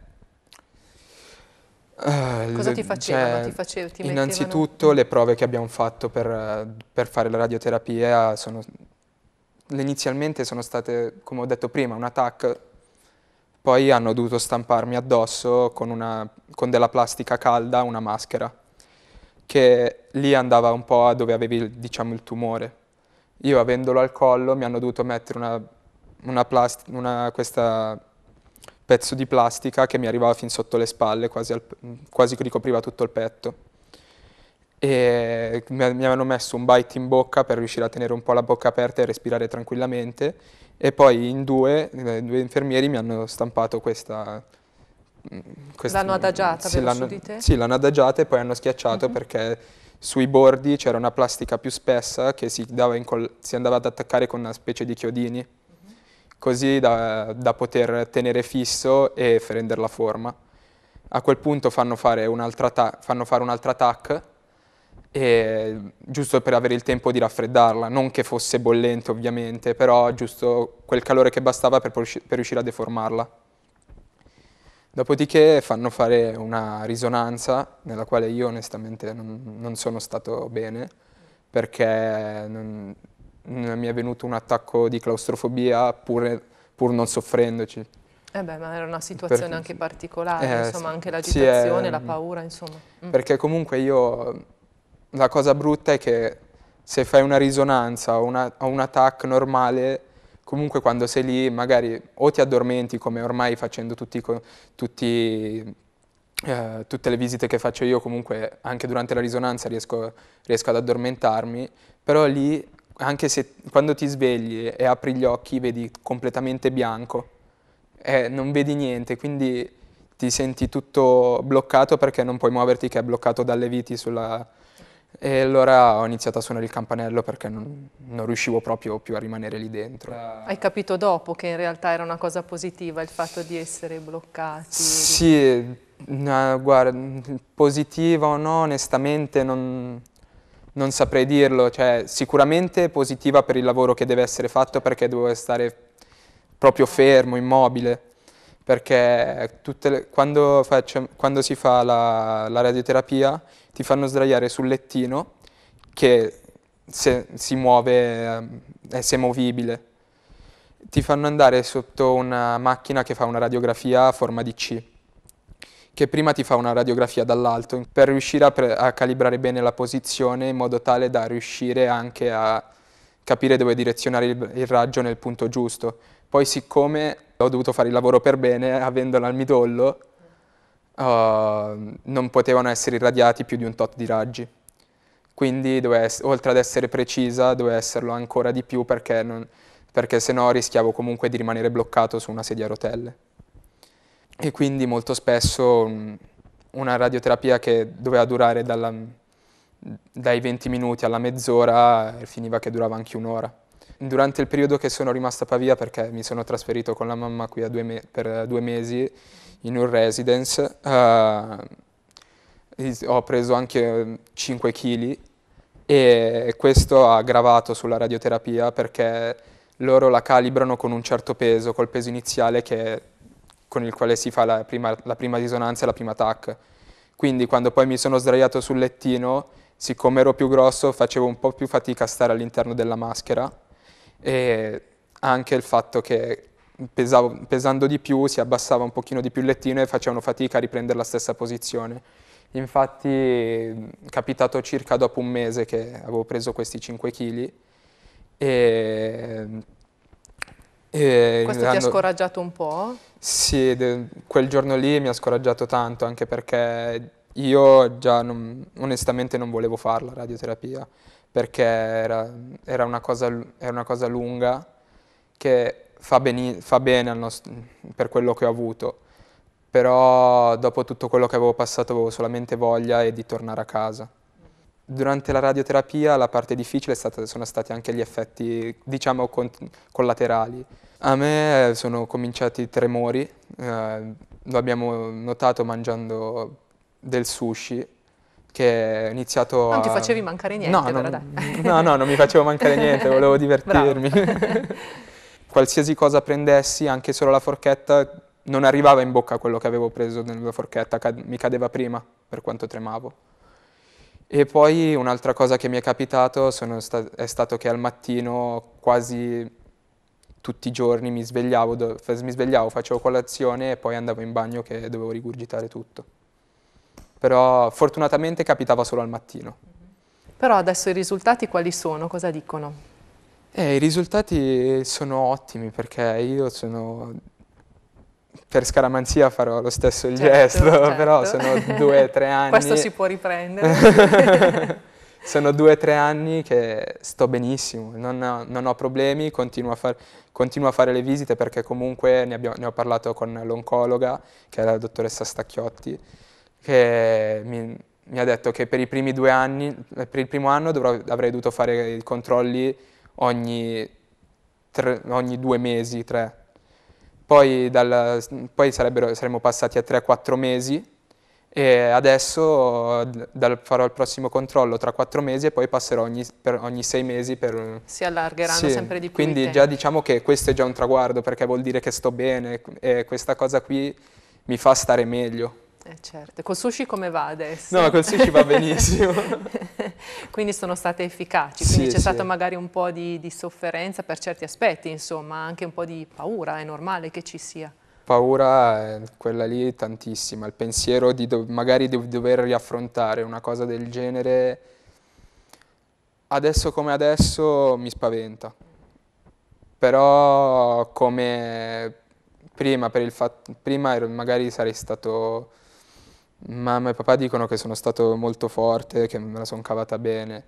Eh, Cosa ti facevano? Cioè, ti facevi, ti innanzitutto le prove che abbiamo fatto per, per fare la radioterapia sono inizialmente sono state, come ho detto prima, un attack, poi hanno dovuto stamparmi addosso con, una, con della plastica calda una maschera, che lì andava un po' a dove avevi diciamo, il tumore. Io avendolo al collo mi hanno dovuto mettere una, una, una questa pezzo di plastica che mi arrivava fin sotto le spalle, quasi, al, quasi ricopriva tutto il petto e mi, avevano messo un bite in bocca per riuscire a tenere un po' la bocca aperta e respirare tranquillamente e poi in due, eh, due infermieri mi hanno stampato questa... Mm, questa l'hanno adagiata sì, te? Sì, l'hanno adagiata e poi hanno schiacciato uh mhm. -huh. perché sui bordi c'era una plastica più spessa che si, si, andava ad attaccare con una specie di chiodini uh mhm. -huh. così da, da poter tenere fisso e prendere la forma. A quel punto fanno fare un'altra un tac e, giusto per avere il tempo di raffreddarla, non che fosse bollente ovviamente, però giusto quel calore che bastava per, per riuscire a deformarla. Dopodiché fanno fare una risonanza nella quale io onestamente non, non sono stato bene perché non, non mi è venuto un attacco di claustrofobia pur, pur non soffrendoci. Eh beh, ma era una situazione perché, anche particolare, eh, insomma, anche l'agitazione, sì, eh, la mm. paura, insomma. Mm. Perché comunque io la cosa brutta è che se fai una risonanza o, una, o un attack normale, comunque quando sei lì magari o ti addormenti come ormai facendo tutti, tutti, eh, tutte le visite che faccio io, comunque anche durante la risonanza riesco, riesco ad addormentarmi, però lì anche se quando ti svegli e apri gli occhi vedi completamente bianco, eh, non vedi niente, quindi ti senti tutto bloccato perché non puoi muoverti che è bloccato dalle viti sulla, e allora ho iniziato a suonare il campanello perché non, non, riuscivo proprio più a rimanere lì dentro. Ah. Hai capito dopo che in realtà era una cosa positiva il fatto di essere bloccati? Sì, no, guarda, positiva o no, onestamente non, non saprei dirlo. Cioè, sicuramente positiva per il lavoro che deve essere fatto perché devo stare proprio fermo, immobile perché le, quando, faccio, quando, si fa la, la, radioterapia ti fanno sdraiare sul lettino che se, si muove, ehm, è semovibile. Ti fanno andare sotto una macchina che fa una radiografia a forma di C, che prima ti fa una radiografia dall'alto per riuscire a, pre, a calibrare bene la posizione in modo tale da riuscire anche a capire dove direzionare il, il raggio nel punto giusto poi siccome ho dovuto fare il lavoro per bene, avendola al midollo, uh, ehm, non potevano essere irradiati più di un tot di raggi. Quindi oltre ad essere precisa, doveva esserlo ancora di più perché, non, perché sennò rischiavo comunque di rimanere bloccato su una sedia a rotelle. E quindi molto spesso mm, una radioterapia che doveva durare dalla, dai 20 minuti alla mezz'ora eh, finiva che durava anche un'ora durante il periodo che sono rimasto a Pavia, perché mi sono trasferito con la mamma qui due per due mesi in un residence, uh, ho preso anche 5 mm, kg e questo ha gravato sulla radioterapia perché loro la calibrano con un certo peso, col peso iniziale che, con il quale si fa la prima, la prima risonanza e la prima TAC. Quindi quando poi mi sono sdraiato sul lettino, siccome ero più grosso, facevo un po' più fatica a stare all'interno della maschera e anche il fatto che pesavo, pesando di più si abbassava un pochino di più il lettino e facevano fatica a riprendere la stessa posizione. Infatti è capitato circa dopo un mese che avevo preso questi 5 kg e, e Questo ti ha scoraggiato un po'? Sì, de, quel giorno lì mi ha scoraggiato tanto anche perché io già non, onestamente non volevo farla radioterapia perché era, era, una, cosa, era una, cosa, lunga che fa, bene, fa bene nostro, per quello che ho avuto, però dopo tutto quello che avevo passato avevo solamente voglia di tornare a casa. Durante la radioterapia la parte difficile stata, sono stati anche gli effetti, diciamo, collaterali. A me sono cominciati i tremori, eh, lo abbiamo notato mangiando del sushi che ho iniziato Non ti facevi mancare niente, no, però non, dai. No, no, non mi facevo mancare niente, volevo divertirmi. Qualsiasi cosa prendessi, anche solo la forchetta, non arrivava in bocca quello che avevo preso nella forchetta, mi cadeva prima, per quanto tremavo. E poi un'altra cosa che mi è capitato sta è stato che al mattino quasi tutti i giorni mi svegliavo, mi svegliavo, facevo colazione e poi andavo in bagno che dovevo rigurgitare tutto però fortunatamente capitava solo al mattino. Però adesso i risultati quali sono? Cosa dicono? Eh, I risultati sono ottimi perché io sono... Per scaramanzia farò lo stesso certo, gesto, certo. però sono due o tre anni... Questo si può riprendere. sono due o tre anni che sto benissimo, non ho, non ho problemi, continuo a, far, continuo a, fare le visite perché comunque ne, abbiamo, ne ho parlato con l'oncologa, che è la dottoressa Stacchiotti, che mi, mi ha detto che per, i primi due anni, per il primo anno dovrò, avrei dovuto fare i controlli ogni, tre, ogni due mesi, tre. Poi, dal, poi saremmo passati a 3-4 mesi e adesso dal, farò il prossimo controllo tra 4 mesi e poi passerò ogni, per, ogni 6 mesi per... Si allargheranno sì, sempre di più. Quindi già diciamo che questo è già un traguardo perché vuol dire che sto bene e questa cosa qui mi fa stare meglio. Eh certo, col sushi come va adesso? No, col sushi va benissimo. quindi sono state efficaci, quindi sì, c'è sì. stata magari un po' di, di sofferenza per certi aspetti, insomma, anche un po' di paura, è normale che ci sia paura, eh, quella lì tantissima, il pensiero di do, magari di dover riaffrontare una cosa del genere, adesso come adesso mi spaventa, però come prima, per il fatto, prima magari sarei stato Mamma e papà dicono che sono stato molto forte, che me la sono cavata bene,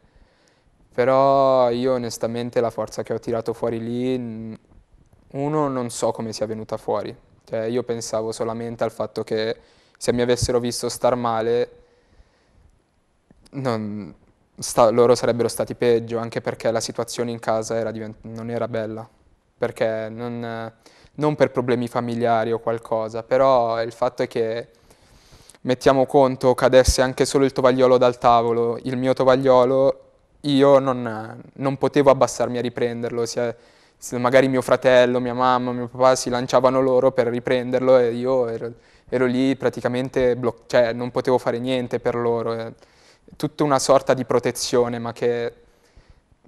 però io onestamente la forza che ho tirato fuori lì, mm, uno non so come sia venuta fuori, cioè io pensavo solamente al fatto che se mi avessero visto star male, non, sta, loro sarebbero stati peggio, anche perché la situazione in casa era non era bella, perché non, non per problemi familiari o qualcosa, però il fatto è che mettiamo conto cadesse anche solo il tovagliolo dal tavolo, il mio tovagliolo, io non, non potevo abbassarmi a riprenderlo, sia, magari mio fratello, mia mamma, mio papà si lanciavano loro per riprenderlo e io ero, ero lì praticamente, cioè non potevo fare niente per loro, tutta una sorta di protezione ma che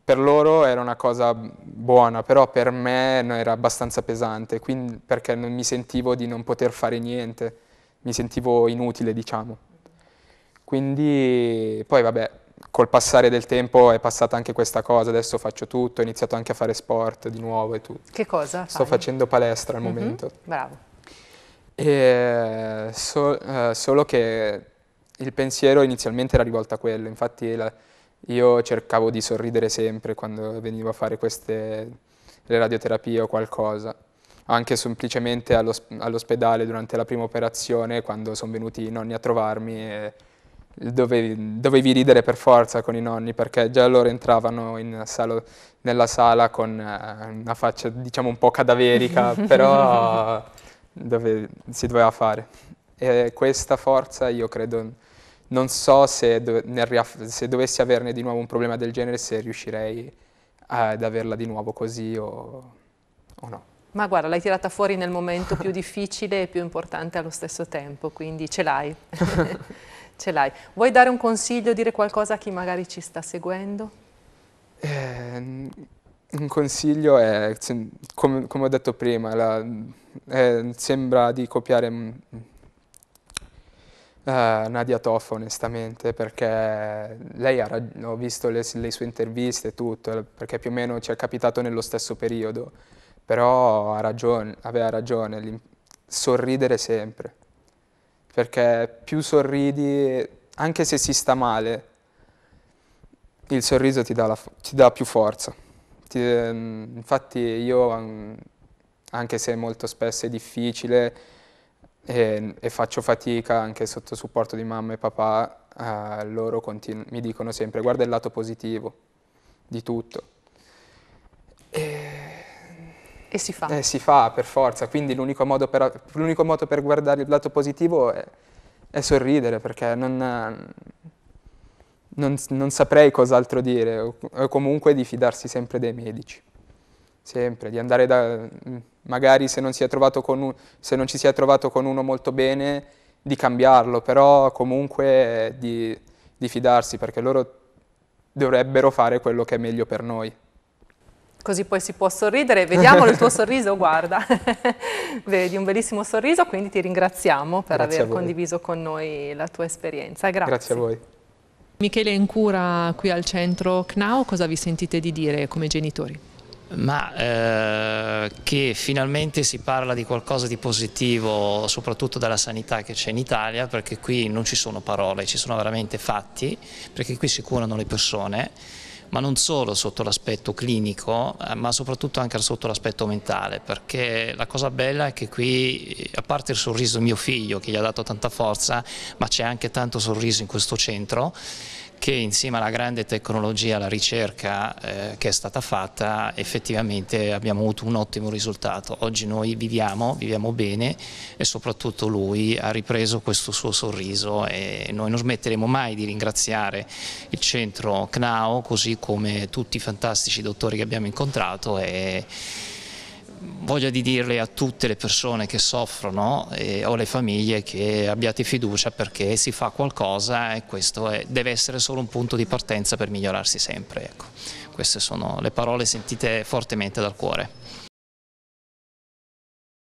per loro era una cosa buona, però per me era abbastanza pesante, quindi, perché non mi sentivo di non poter fare niente mi sentivo inutile, diciamo. Quindi poi vabbè, col passare del tempo è passata anche questa cosa, adesso faccio tutto, ho iniziato anche a fare sport di nuovo e tutto. Che cosa? Sto fai? facendo palestra al mm-hmm. momento. Bravo. E, so, uh, solo che il pensiero inizialmente era rivolto a quello, infatti la, io cercavo di sorridere sempre quando venivo a fare queste le radioterapie o qualcosa anche semplicemente all'ospedale durante la prima operazione quando sono venuti i nonni a trovarmi dovevi, dovevi, ridere per forza con i nonni perché già loro entravano salo, nella sala con eh, una faccia diciamo un po' cadaverica però dove si doveva fare e questa forza io credo non so se, do, se dovessi averne di nuovo un problema del genere se riuscirei ad averla di nuovo così o, o no. Ma guarda, l'hai tirata fuori nel momento più difficile e più importante allo stesso tempo, quindi ce l'hai. ce l'hai. Vuoi dare un consiglio, dire qualcosa a chi magari ci sta seguendo? Eh, un consiglio è, come, come ho detto prima, la, eh, sembra di copiare uh, Nadia Toffa onestamente perché lei ha ho visto le, le sue interviste e tutto perché più o meno ci è capitato nello stesso periodo però ha ragione, aveva ragione, sorridere sempre, perché più sorridi, anche se si sta male, il sorriso ti dà, la, ti dà più forza. Ti, ehm, infatti io, anche se molto spesso è difficile e, ehm, e faccio fatica anche sotto supporto di mamma e papà, eh, loro mi dicono sempre guarda il lato positivo di tutto. E e si fa. E eh, si fa per forza, quindi l'unico modo, modo, per guardare il lato positivo è, è sorridere, perché non, non, non saprei cos'altro dire, o, o comunque di fidarsi sempre dei medici, sempre, di andare da, magari se non, un, se non ci si è trovato con uno molto bene, di cambiarlo, però comunque di, di fidarsi, perché loro dovrebbero fare quello che è meglio per noi così poi si può sorridere, vediamo il tuo sorriso, guarda, vedi un bellissimo sorriso, quindi ti ringraziamo per Grazie aver condiviso con noi la tua esperienza. Grazie. Grazie a voi. Michele in cura qui al centro CNAO, cosa vi sentite di dire come genitori? Ma eh, che finalmente si parla di qualcosa di positivo, soprattutto dalla sanità che c'è in Italia, perché qui non ci sono parole, ci sono veramente fatti, perché qui si curano le persone ma non solo sotto l'aspetto clinico, eh, ma soprattutto anche sotto l'aspetto mentale, perché la cosa bella è che qui, eh, a parte il sorriso mio figlio che gli ha dato tanta forza, ma c'è anche tanto sorriso in questo centro, che insieme alla grande tecnologia, alla ricerca eh, che è stata fatta effettivamente abbiamo avuto un ottimo risultato. Oggi noi viviamo, viviamo bene e soprattutto lui ha ripreso questo suo sorriso e noi non smetteremo mai di ringraziare il centro CNAO così come tutti i fantastici dottori che abbiamo incontrato e voglia di dirle a tutte le persone che soffrono e, eh, o le famiglie che abbiate fiducia perché si fa qualcosa e questo è, deve essere solo un punto di partenza per migliorarsi sempre. Ecco. Queste sono le parole sentite fortemente dal cuore.